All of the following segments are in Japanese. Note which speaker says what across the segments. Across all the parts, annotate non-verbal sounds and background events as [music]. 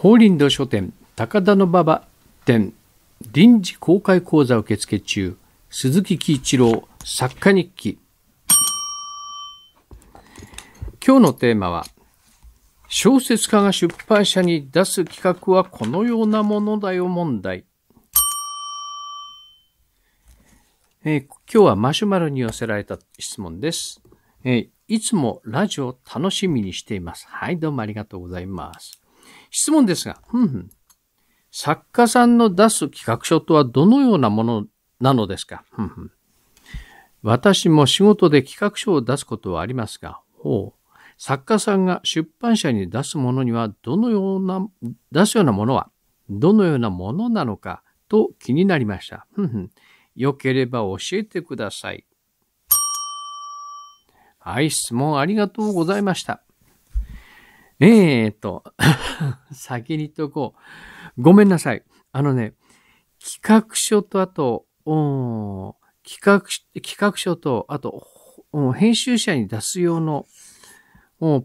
Speaker 1: 法輪堂書店高田の馬場店臨時公開講座受付中鈴木喜一郎作家日記今日のテーマは小説家が出版社に出す企画はこのようなものだよ問題。えー、今日はマシュマロに寄せられた質問です、えー、いつもラジオ楽しみにしています。はい、どうもありがとうございます。質問ですが、ん作家さんの出す企画書とはどのようなものなのですかん。私も仕事で企画書を出すことはありますが、ほう。作家さんが出版社に出すものにはどのような、出すようなものはどのようなものなのかと気になりました。ふんふん。よければ教えてください。はい、質問ありがとうございました。えー、っと、[laughs] 先に言っておこう。ごめんなさい。あのね、企画書とあと、企画、企画書と、あと、編集者に出す用の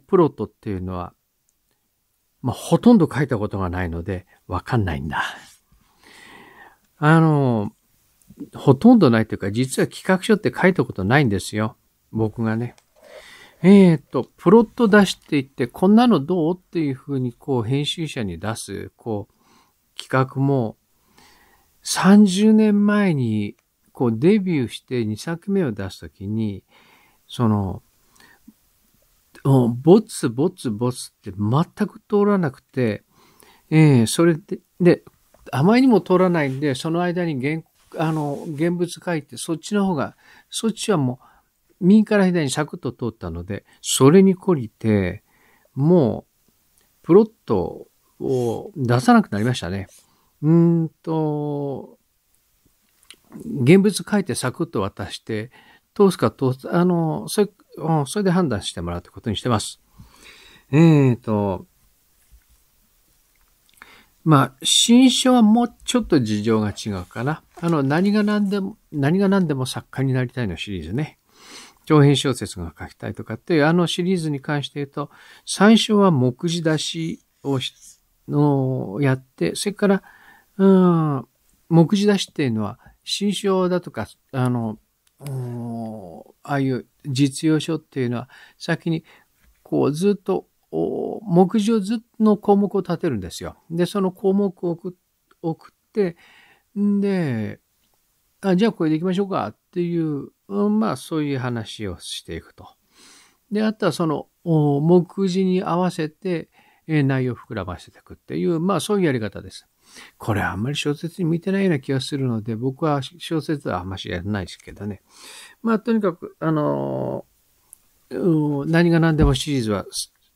Speaker 1: プロットっていうのは、まあ、ほとんど書いたことがないので、わかんないんだ。あの、ほとんどないというか、実は企画書って書いたことないんですよ。僕がね。えっ、ー、と、プロット出していって、こんなのどうっていうふうに、こう、編集者に出す、こう、企画も、30年前に、こう、デビューして2作目を出すときに、その、ボツ、ボツ、ボツって全く通らなくて、ええー、それで、で、あまりにも通らないんで、その間に原、あの、現物書いて、そっちの方が、そっちはもう、右から左にサクッと通ったので、それに懲りて、もう、プロットを出さなくなりましたね。うんと、現物書いてサクッと渡して、通すか通す、あの、それ、それで判断してもらうということにしてます。えっ、ー、と、まあ、新書はもうちょっと事情が違うかな。あの、何が何でも、何が何でも作家になりたいのシリーズね。長編小説が書きたいとかっていうあのシリーズに関して言うと、最初は目次出しをし、のやって、それから、うん、目次出しっていうのは、新書だとか、あの、ああいう実用書っていうのは、先に、こう、ずっと、目次をずっの項目を立てるんですよ。で、その項目を送送って、んで、あ、じゃあこれでいきましょうかっていううん、まあそういう話をしていくと。で、あとはその目次に合わせて、え内容を膨らませていくっていう、まあそういうやり方です。これあんまり小説に見てないような気がするので、僕は小説はあんまりやらないですけどね。まあとにかく、あのー、何が何でもシリーズは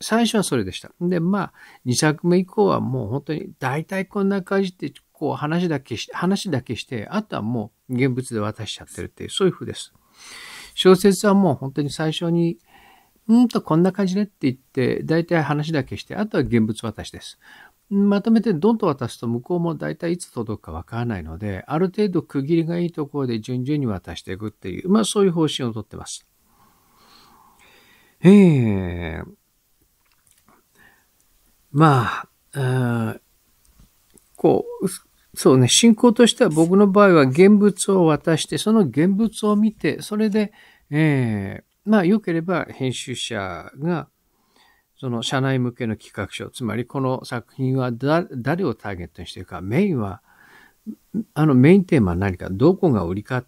Speaker 1: 最初はそれでした。で、まあ、2作目以降はもう本当に大体こんな感じで、こう話だけして、話だけして、あとはもう現物で渡しちゃってるっていう、そういう風です。小説はもう本当に最初に、うんとこんな感じねって言って、大体話だけして、あとは現物渡しです。まとめてドンと渡すと向こうも大体いつ届くかわからないので、ある程度区切りがいいところで順々に渡していくっていう、まあそういう方針をとってます。ええー、まあ、あこう、そうね、信仰としては僕の場合は現物を渡して、その現物を見て、それで、えー、まあ、良ければ編集者が、その社内向けの企画書、つまりこの作品は誰をターゲットにしているか、メインは、あのメインテーマは何か、どこが売りか、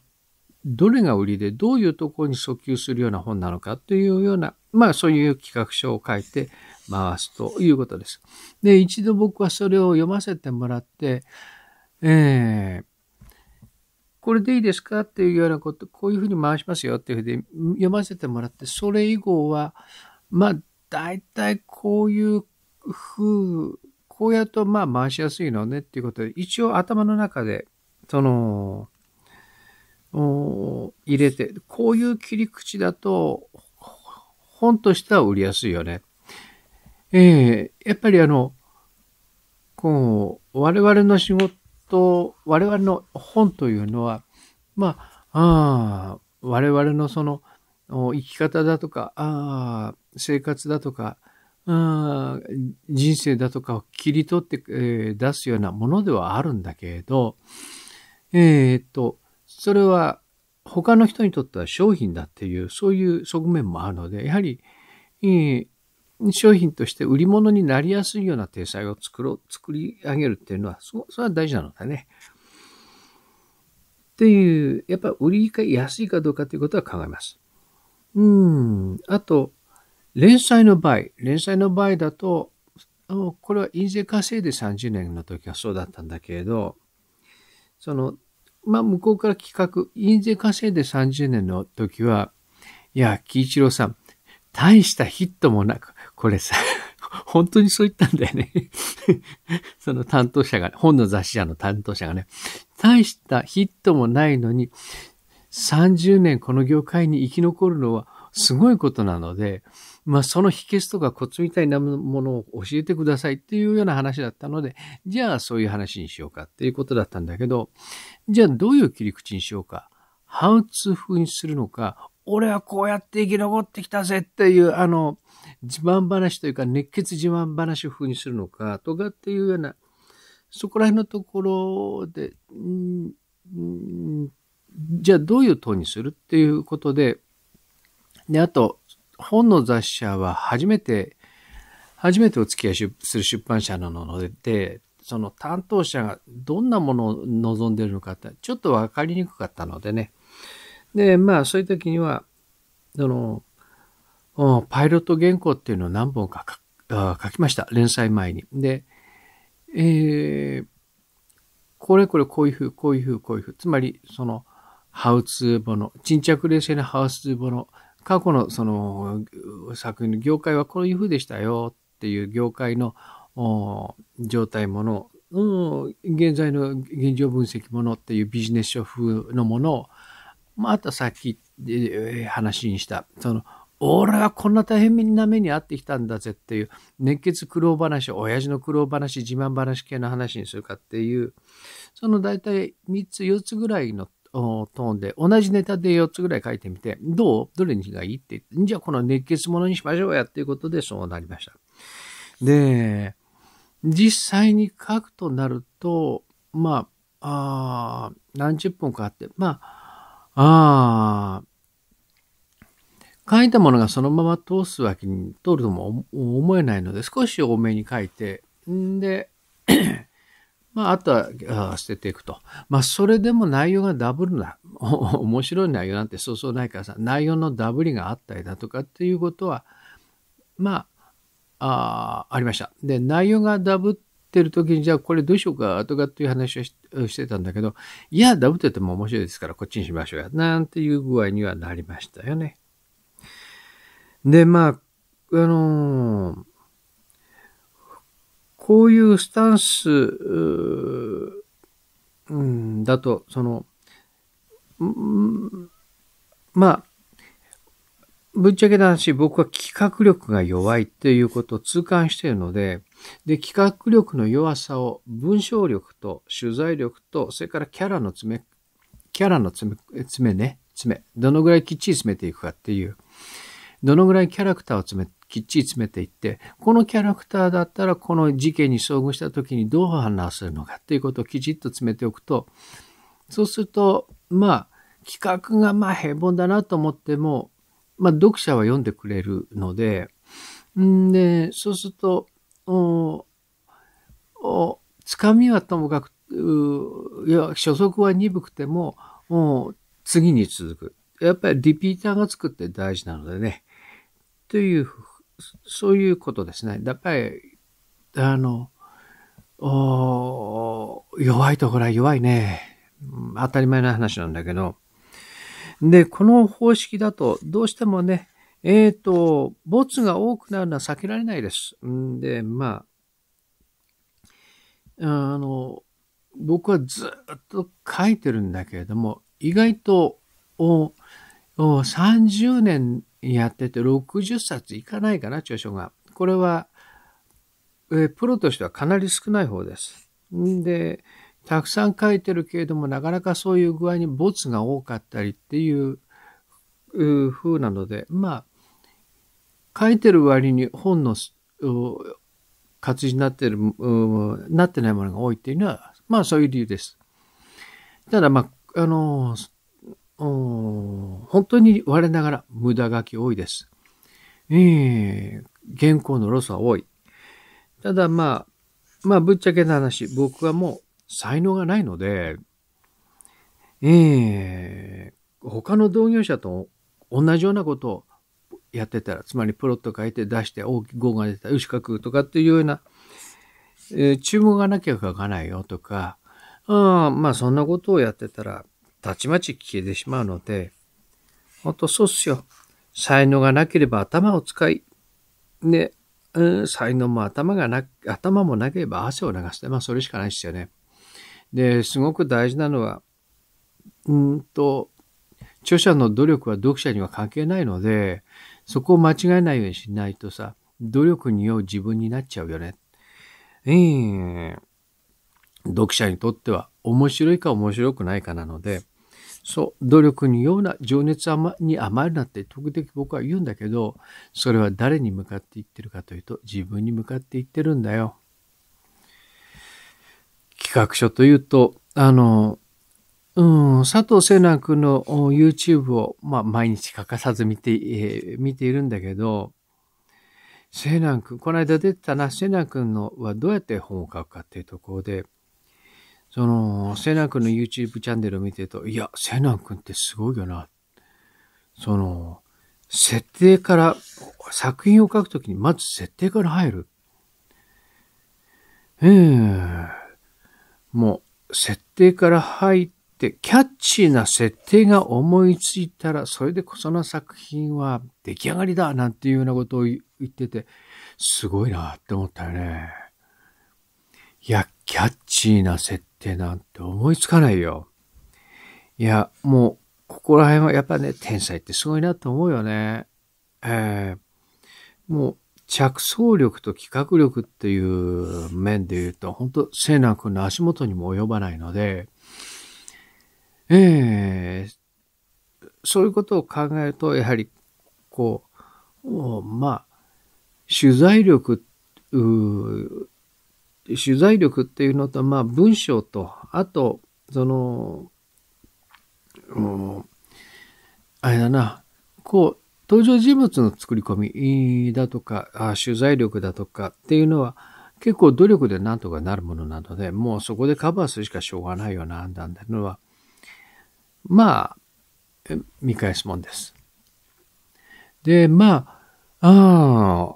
Speaker 1: どれが売りで、どういうところに訴求するような本なのかというような、まあそういう企画書を書いて回すということです。で、一度僕はそれを読ませてもらって、ええこれでいいですかっていうようなこと、こういうふうに回しますよっていうふうに読ませてもらって、それ以降は、まあ、大体こういうふう、こうやるとまあ回しやすいのねっていうことで、一応頭の中で、その、入れて、こういう切り口だと、本としては売りやすいよね。ええー、やっぱりあの、こう、我々の仕事と、我々の本というのは、まあ、あ我々のその、生き方だとか、あ生活だとか、あ人生だとかを切り取って、えー、出すようなものではあるんだけれど、えー、っと、それは他の人にとっては商品だっていう、そういう側面もあるので、やはり、えー、商品として売り物になりやすいような体裁を作ろう、作り上げるっていうのは、そそれは大事なのだね。っていう、やっぱ売りが安いかどうかということは考えます。うん。あと、連載の場合、連載の場合だと、これは印税稼いで30年の時はそうだったんだけれど、その、まあ、向こうから企画、印税稼いで30年の時は、いや、喜一郎さん、大したヒットもなく、これさ、[laughs] 本当にそう言ったんだよね [laughs] その担当者が、本の雑誌社の担当者がね、大したヒットもないのに、30年この業界に生き残るのはすごいことなので、まあその秘訣とかコツみたいなものを教えてくださいっていうような話だったので、じゃあそういう話にしようかっていうことだったんだけど、じゃあどういう切り口にしようか、ハウツー風にするのか、俺はこうやって生き残ってきたぜっていう、あの、自慢話というか、熱血自慢話風にするのか、とかっていうような、そこら辺のところで、んじゃあどういう党にするっていうことで、で、あと、本の雑誌は初めて、初めてお付き合いする出版社なので、その担当者がどんなものを望んでるのかって、ちょっとわかりにくかったのでね、で、まあそういう時には、その、パイロット原稿っていうのを何本か書きました。連載前に。で、えー、これこれこういうふう、こういうふう、こういうふう。つまり、その、ハウツーボの、沈着冷静なハウツーボの、過去のその作品の業界はこういうふうでしたよっていう業界の状態もの、うん、現在の現状分析ものっていうビジネス書風のものをまたさっき、話にした、その、俺はこんな大変な目に遭ってきたんだぜっていう、熱血苦労話、親父の苦労話、自慢話系の話にするかっていう、その大体3つ、4つぐらいのトーンで、同じネタで4つぐらい書いてみて、どうどれにがいいって言って、じゃあこの熱血ものにしましょうやっていうことでそうなりました。で、実際に書くとなると、まあ、あ何十本かあって、まあ、ああ、書いたものがそのまま通すわけに、通るとも思えないので、少し多めに書いて、んで、[coughs] まあ、あとは捨てていくと。まあ、それでも内容がダブルな、[laughs] 面白い内容なんてそうそうないからさ、内容のダブりがあったりだとかっていうことは、まあ、あありました。で、内容がダブっってる時に、じゃあこれどうしようかとかっていう話をしてたんだけど、いや、ダブってても面白いですからこっちにしましょうや、なんていう具合にはなりましたよね。で、まあ、あのー、こういうスタンス、うーん、だと、その、んまあ、ぶっちゃけ男子僕は企画力が弱いっていうことを痛感しているので、で、企画力の弱さを文章力と取材力と、それからキャラの詰め、キャラの詰め、詰めね、詰め、どのぐらいきっちり詰めていくかっていう、どのぐらいキャラクターを詰め、きっちり詰めていって、このキャラクターだったらこの事件に遭遇した時にどう反応するのかっていうことをきちっと詰めておくと、そうすると、まあ、企画がまあ平凡だなと思っても、まあ、読者は読んでくれるので、んで、そうすると、つかみはともかく、いや、所属は鈍くても、も次に続く。やっぱりリピーターがつくって大事なのでね。という、そういうことですね。やっぱり、あの、弱いところは弱いね。当たり前の話なんだけど。で、この方式だと、どうしてもね、えっ、ー、と、没が多くなるのは避けられないです。んで、まあ、あの、僕はずっと書いてるんだけれども、意外と、おお30年やってて60冊いかないかな、著書が。これは、えー、プロとしてはかなり少ない方です。んで、たくさん書いてるけれども、なかなかそういう具合に没が多かったりっていう風なので、まあ、書いてる割に本の活字になってる、なってないものが多いっていうのは、まあそういう理由です。ただ、まあ、あの、本当に我ながら無駄書き多いです。ええー、原稿のロスは多い。ただ、まあ、まあ、ぶっちゃけな話、僕はもう才能がないので、ええー、他の同業者と同じようなことをやってたら、つまりプロット書いて出して大きい号が出た、牛角書くとかっていうような、えー、注文がなきゃ書かないよとか、あまあそんなことをやってたら、たちまち消えてしまうので、ほんとそうっすよ。才能がなければ頭を使い、ね、うん、才能も頭がな、頭もなければ汗を流して、まあそれしかないですよね。で、すごく大事なのは、うんと、著者の努力は読者には関係ないので、そこを間違えないようにしないとさ、努力に酔う自分になっちゃうよね。えー、読者にとっては面白いか面白くないかなので、そう、努力にような情熱に甘えるなって時々僕は言うんだけど、それは誰に向かって言ってるかというと、自分に向かって言ってるんだよ。企画書というと、あの、うん、佐藤聖く君の YouTube を、まあ、毎日欠かさず見て、えー、見ているんだけど、聖く君、この間出てたな、聖南君のはどうやって本を書くかっていうところで、その、聖く君の YouTube チャンネルを見てると、いや、聖く君ってすごいよな。その、設定から、作品を書くときにまず設定から入る。ええー、もう、設定から入って、で、キャッチーな設定が思いついたら、それでその作品は出来上がりだなんていうようなことを言ってて、すごいなって思ったよね。いや、キャッチーな設定なんて思いつかないよ。いや、もう、ここら辺はやっぱね、天才ってすごいなと思うよね。えー、もう、着想力と企画力っていう面で言うと、本当聖南君の足元にも及ばないので、ええー、そういうことを考えると、やはり、こう、まあ、取材力、取材力っていうのと、まあ、文章と、あと、その、あれだな、こう、登場人物の作り込みだとか、あ取材力だとかっていうのは、結構努力でなんとかなるものなので、もうそこでカバーするしかしょうがないよな、なんてのは、まあ、見返すもんです。で、まあ、ああ、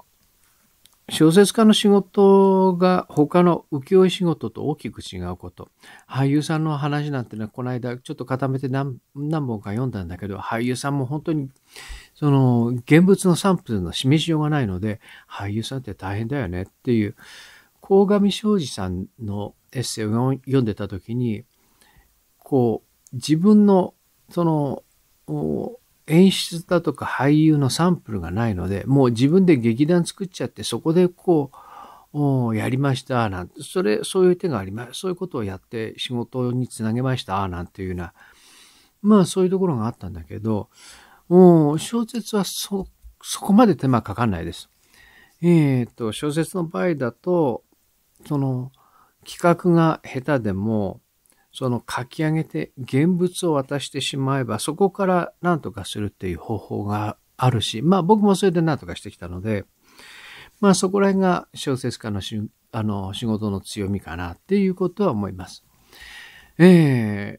Speaker 1: 小説家の仕事が他の浮世絵仕事と大きく違うこと。俳優さんの話なんてのはこの間ちょっと固めて何本か読んだんだけど、俳優さんも本当にその現物のサンプルの示しようがないので、俳優さんって大変だよねっていう、鴻上庄司さんのエッセイを読んでた時に、こう、自分の、その、演出だとか俳優のサンプルがないので、もう自分で劇団作っちゃって、そこでこう、やりました、なんて、それ、そういう手があります。そういうことをやって仕事につなげました、なんていうような、まあそういうところがあったんだけど、もう小説はそ、そこまで手間かかんないです。えっ、ー、と、小説の場合だと、その、企画が下手でも、その書き上げて現物を渡してしまえば、そこから何とかするっていう方法があるし、まあ僕もそれで何とかしてきたので、まあそこら辺が小説家のしあの仕事の強みかなっていうことは思います。えー、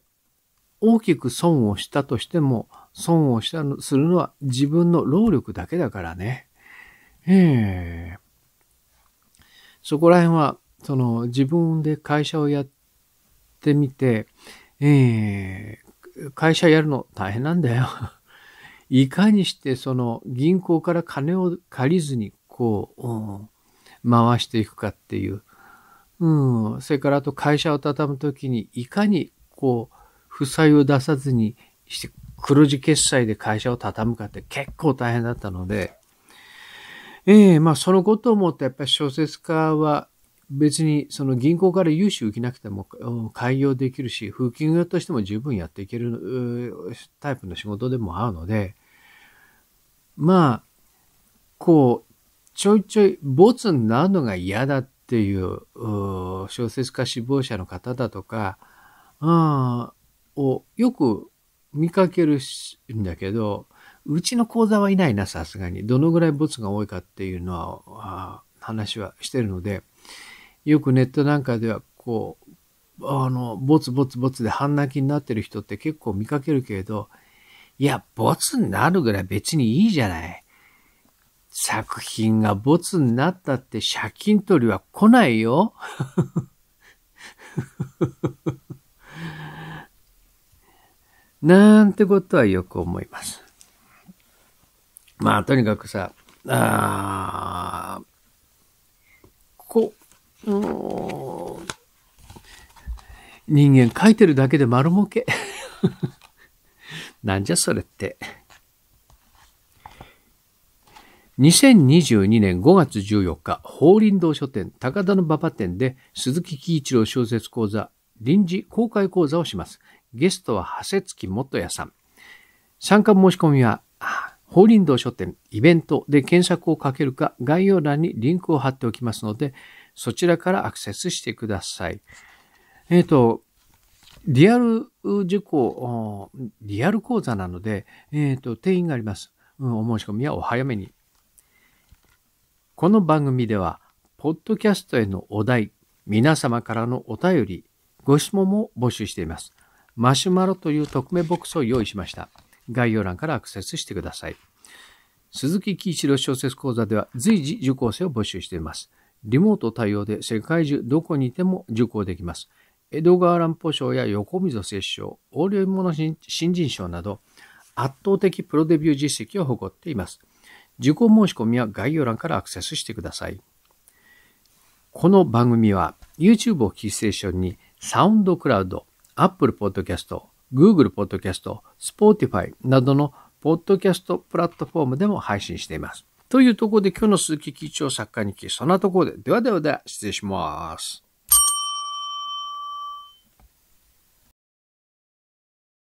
Speaker 1: 大きく損をしたとしても、損をしたするのは自分の労力だけだからね。えー、そこら辺は、その自分で会社をやってしてみて、えー、会社やるの大変なんだよ。[laughs] いかにしてその銀行から金を借りずにこう、うん、回していくかっていう。うん、それからあと会社を畳むときにいかにこう、負債を出さずにして黒字決済で会社を畳むかって結構大変だったので、ええー、まあそのことを思ってやっぱり小説家は別にその銀行から融資を受けなくても開業できるし、風景業としても十分やっていけるタイプの仕事でもあるので、まあ、こう、ちょいちょいボツになるのが嫌だっていう小説家志望者の方だとか、あをよく見かけるんだけど、うちの講座はいないな、さすがに。どのぐらいボツが多いかっていうのは、話はしてるので、よくネットなんかでは、こう、あの、ボツボツボツで半泣きになってる人って結構見かけるけれど、いや、ボツになるぐらい別にいいじゃない。作品がボツになったって借金取りは来ないよ。なんてことはよく思います。まあ、とにかくさ、あ人間書いてるだけで丸儲け。[laughs] なんじゃそれって。2022年5月14日、法輪堂書店高田の馬場店で鈴木喜一郎小説講座臨時公開講座をします。ゲストは長谷月元也さん。参加申し込みは、法輪堂書店イベントで検索をかけるか概要欄にリンクを貼っておきますので、そちらからアクセスしてください。えっ、ー、と、リアル受講、リアル講座なので、えっ、ー、と、定員があります、うん。お申し込みはお早めに。この番組では、ポッドキャストへのお題、皆様からのお便り、ご質問も募集しています。マシュマロという匿名ボックスを用意しました。概要欄からアクセスしてください。鈴木喜一郎小説講座では随時受講生を募集しています。リモート対応で世界中どこにいても受講できます。江戸川乱歩賞や横溝摂賞、横領物新人賞など、圧倒的プロデビュー実績を誇っています。受講申し込みは概要欄からアクセスしてください。この番組は YouTube をキーステーションにサウンドクラウド、Apple Podcast、Google Podcast、Spotify などのポッドキャストプラットフォームでも配信しています。というところで今日の鈴木基調作家日記、そんなところで。ではではでは、失礼します。